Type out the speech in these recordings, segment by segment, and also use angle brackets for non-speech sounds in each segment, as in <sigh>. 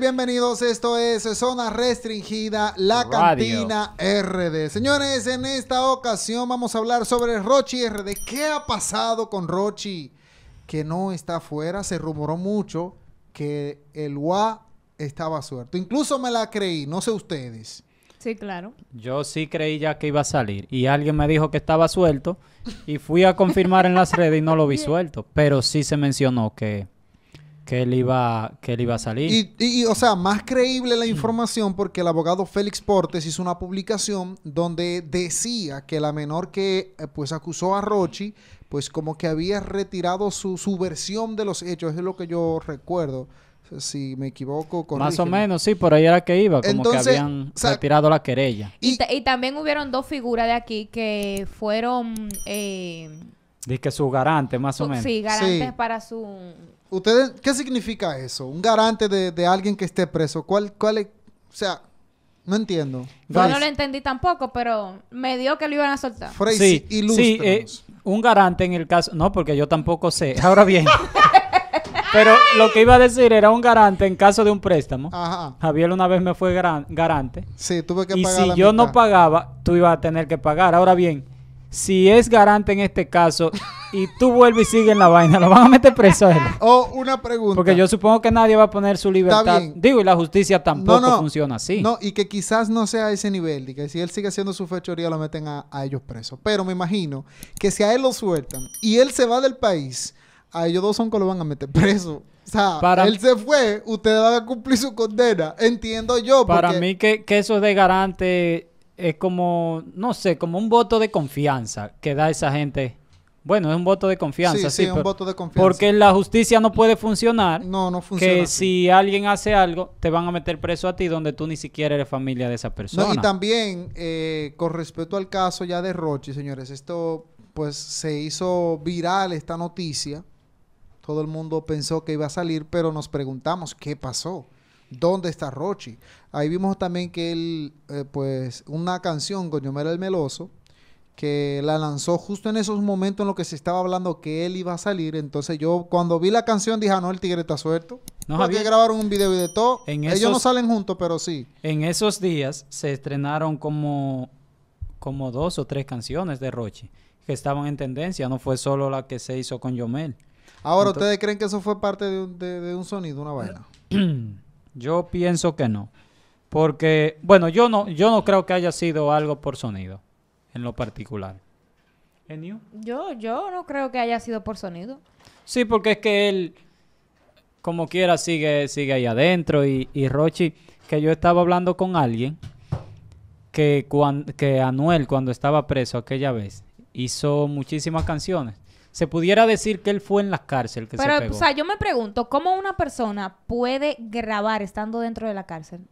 bienvenidos. Esto es Zona Restringida, la cantina RD. Señores, en esta ocasión vamos a hablar sobre Rochi RD. ¿Qué ha pasado con Rochi? Que no está afuera. Se rumoró mucho que el UA estaba suelto. Incluso me la creí, no sé ustedes. Sí, claro. Yo sí creí ya que iba a salir y alguien me dijo que estaba suelto y fui a confirmar en las redes y no lo vi <laughs> suelto, pero sí se mencionó que que él iba, que a salir. Y, o sea, más creíble la información porque el abogado Félix Portes hizo una publicación donde decía que la menor que eh, pues acusó a Rochi, pues como que había retirado su, su versión de los hechos, es lo que yo recuerdo. Si me equivoco, con Más o menos, sí, por ahí era que iba, como que habían retirado la querella. Y, también hubieron dos figuras de aquí que fueron... Eh, Dice que su garante, más o menos. Sí, garantes para su ¿Ustedes qué significa eso? Un garante de, alguien que esté preso. ¿Cuál, cuál es? O sea, no entiendo. Yo no lo entendí tampoco, pero me dio que lo iban a soltar. sí, sí eh, un garante en el caso... No, porque yo tampoco sé. <laughs> Ahora bien... pero lo que iba a decir era un garante en caso de un préstamo. Javier una vez me fue garante. Sí, tuve que pagar. Y si yo no pagaba, tú ibas a tener que pagar. Ahora bien, si es garante en este caso y tú vuelves y sigues en la vaina, lo van a meter preso a él. <laughs> O oh, una pregunta. Porque yo supongo que nadie va a poner su libertad. Digo, y la justicia tampoco funciona así. No, y que quizás no sea a ese nivel, y que si él sigue haciendo su fechoría lo meten a, ellos presos. Pero me imagino que si a él lo sueltan y él se va del país, a ellos dos son que lo van a meter preso. O sea, para, él se fue, usted va a cumplir su condena. Entiendo yo. Para mí que, que eso es de garante es como, no sé, como un voto de confianza que da esa gente. Bueno, es un voto de confianza. Sí, sí, un voto de confianza. Porque la justicia no puede funcionar. No, no funciona. Que si alguien hace algo, te van a meter preso a ti donde tú ni siquiera eres familia de esa persona. y también, eh, con respecto al caso ya de Rochi, señores, esto pues se hizo viral esta noticia. Todo el mundo pensó que iba a salir, pero nos preguntamos qué pasó. ¿Dónde está Rochi? Ahí vimos también que él, eh, pues, una canción con Yomel el Meloso, que la lanzó justo en esos momentos en los que se estaba hablando que él iba a salir. Entonces yo cuando vi la canción dije, ah, no, el tigre está suelto. No, Porque grabaron un video y de todo. Ellos no salen juntos, pero sí. En esos días se estrenaron como, como dos o tres canciones de Rochi que estaban en tendencia. No fue solo la que se hizo con Yomel. Ahora, ¿ustedes creen que eso fue parte de, de un sonido, una vaina? <clears throat> Yo pienso que no. Porque, bueno, yo no, yo no creo que haya sido algo por sonido, en lo particular. Yo, yo no creo que haya sido por sonido. Sí, porque es que él, como quiera, sigue, sigue ahí adentro. Y, Rochi, que yo estaba hablando con alguien que, cuando que Anuel, cuando estaba preso aquella vez, hizo muchísimas canciones se pudiera decir que él fue en la cárcel que Pero, o sea, yo me pregunto, ¿cómo una persona puede grabar estando dentro de la cárcel?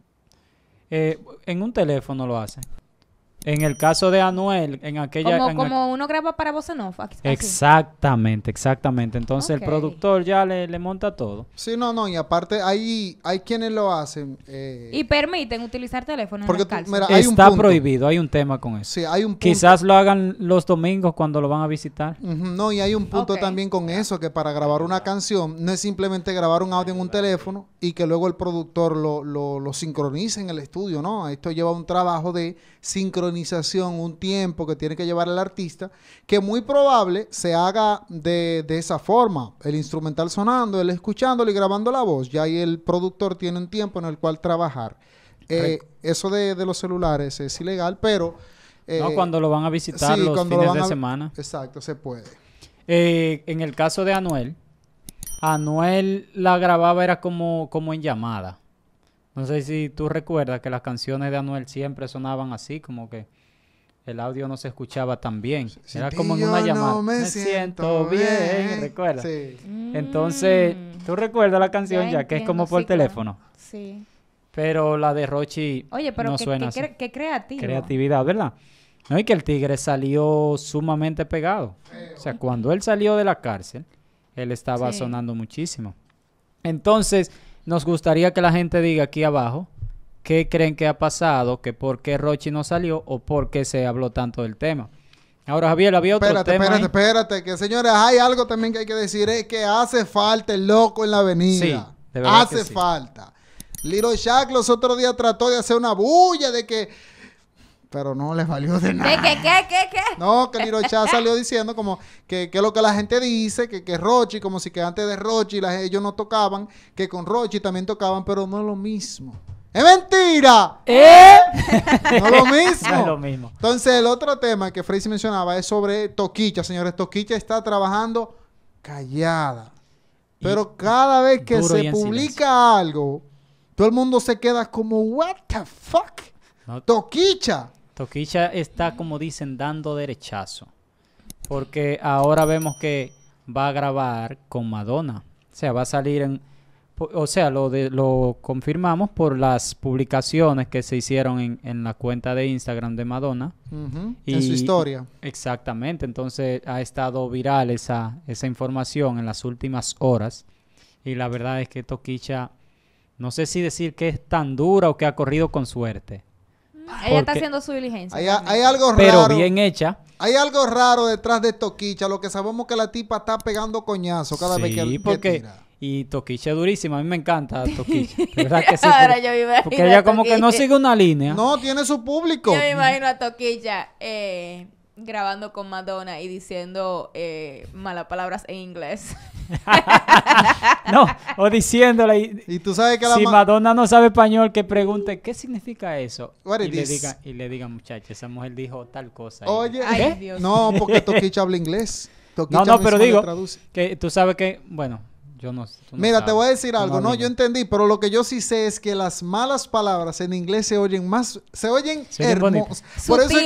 Eh, en un teléfono lo hace. En el caso de Anuel, en aquella... Como, uno graba para voz en off. Exactamente, exactamente. Entonces el productor ya le, monta todo. Sí, no, no. Y aparte hay, hay quienes lo hacen. Eh, y permiten utilizar teléfonos Porque mira, Está prohibido, hay un tema con eso. Sí, hay un punto. Quizás lo hagan los domingos cuando lo van a visitar. No, y hay un punto también con eso, que para grabar una canción no es simplemente grabar un audio en un teléfono y que luego el productor lo, lo, lo sincronice en el estudio, ¿no? Esto lleva un trabajo de sincronización un tiempo que tiene que llevar el artista, que muy probable se haga de, esa forma, el instrumental sonando, él escuchándolo y grabando la voz, ya ahí el productor tiene un tiempo en el cual trabajar. Eh, eso de, los celulares es ilegal, pero... no, eh, cuando lo van a visitar los fines de semana. Exacto, se puede. Eh, en el caso de Anuel, Anuel la grababa era como, como en llamada. No sé si tú recuerdas que las canciones de Anuel siempre sonaban así, como que el audio no se escuchaba tan bien. Era como en una llamada. me, siento, bien, ¿recuerdas? Sí. Mm. Entonces, tú recuerdas la canción ya, que es como por teléfono. Sí. Pero la de Rochi Oye, pero no qué, suena qué, así. Creatividad, ¿verdad? No, y que el tigre salió sumamente pegado. O sea, cuando él salió de la cárcel, él estaba sonando muchísimo. Entonces, nos gustaría que la gente diga aquí abajo qué creen que ha pasado, que por qué Rochi no salió o por qué se habló tanto del tema. Ahora, Javier, había otro espérate, tema. Espérate, espérate, que señores, hay algo también que hay que decir: es que hace falta el loco en la avenida. hace falta. Little Shack los otros días trató de hacer una bulla de que pero no les valió de nada. ¿Qué, qué, qué, qué? No, que Nirochá <laughs> salió diciendo como que, es lo que la gente dice, que, que Rochi, como si que antes de Rochi ellos no tocaban, que con Rochi también tocaban, pero no es lo mismo. ¡Es mentira! ¿Eh? No es lo <laughs> mismo. No es lo mismo. Entonces, el otro tema que Freddy mencionaba es sobre Toquicha, señores. Toquicha está trabajando callada. Pero cada vez que se publica algo, todo el mundo se queda como, ¿What the fuck? Toquicha. Toquicha está, como dicen, dando derechazo. Porque ahora vemos que va a grabar con Madonna. O sea, va a salir en... O sea, lo, de, lo confirmamos por las publicaciones que se hicieron en, la cuenta de Instagram de Madonna. y, en su historia. Exactamente. Entonces ha estado viral esa, esa información en las últimas horas. Y la verdad es que Toquicha, no sé si decir que es tan dura o que ha corrido con suerte. Ella está haciendo su diligencia. Hay, algo raro. Pero bien hecha. Hay algo raro detrás de Toquicha. Lo que sabemos que la tipa está pegando coñazo cada vez que, porque... Y Toquicha es durísima, a mí me encanta <laughs> Toquicha. ¿Verdad que sí? Porque ella como que no sigue una línea. No, tiene su público. Yo me imagino a Toquicha eh, grabando con Madonna y diciendo eh, malas palabras en inglés. <laughs> no, o diciéndole. Y tú sabes que Si Madonna no sabe español, que pregunte, ¿qué significa eso? y, le Diga, y le digan, muchacha, esa mujer dijo tal cosa. Oye, ¿Eh? no, porque Toquicha habla inglés. Toquicha no, no, pero digo, que tú sabes que, bueno, yo no, Mira, te voy a decir algo. No, yo entendí, pero lo que yo sí sé es que las malas palabras en inglés se oyen más, se oyen hermosas. Por eso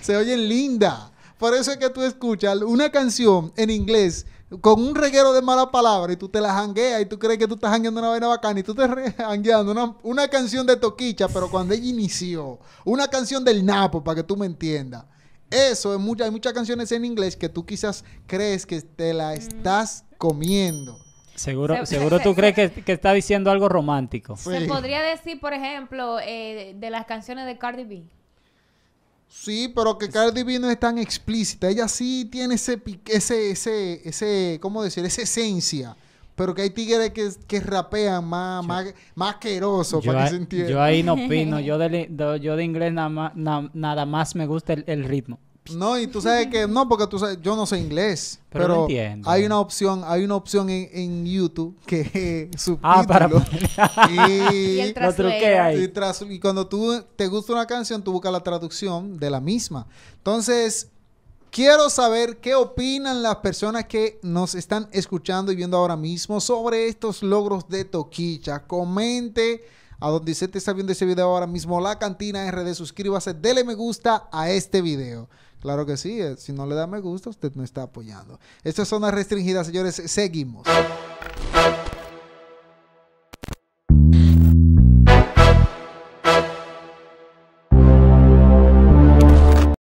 se oyen linda. Por eso es que tú escuchas una canción en inglés con un reguero de malas palabras y tú te la jangueas y tú crees que tú estás jangueando una vaina bacana y tú te jangueando una, canción de Toquicha, pero cuando ella inició, una canción del Napo, para que tú me entiendas. Eso, hay muchas canciones en inglés que tú quizás crees que te la mm. estás comiendo. Seguro, seguro tú crees que, <laughs> que, está diciendo algo romántico. Se podría decir, por ejemplo, eh, de las canciones de Cardi B. Sí, pero que Cardi B no es tan explícita. Ella sí tiene ese, ese, ese, ese ¿cómo decir? Esa esencia. Pero que hay tigres que, que rapean más, más, asqueroso, para que se entienda. Yo ahí no <laughs> opino. Yo de, yo de inglés nada más, nada más me gusta el ritmo. <laughs> No, y tú sabes que no, porque tú sabes, yo no sé inglés. Pero, hay una opción, hay una opción en, YouTube que <laughs> Ah, para <laughs> y, y, el ahí. Y, cuando tú te gusta una canción, tú buscas la traducción de la misma. Entonces, Quiero saber qué opinan las personas que nos están escuchando y viendo ahora mismo sobre estos logros de Toquicha. Comente a donde te está viendo ese video ahora mismo, la cantina RD, suscríbase, dele me gusta a este video. Claro que sí, eh, si no le da me gusta, usted no está apoyando. Estas son zona restringidas, señores, seguimos.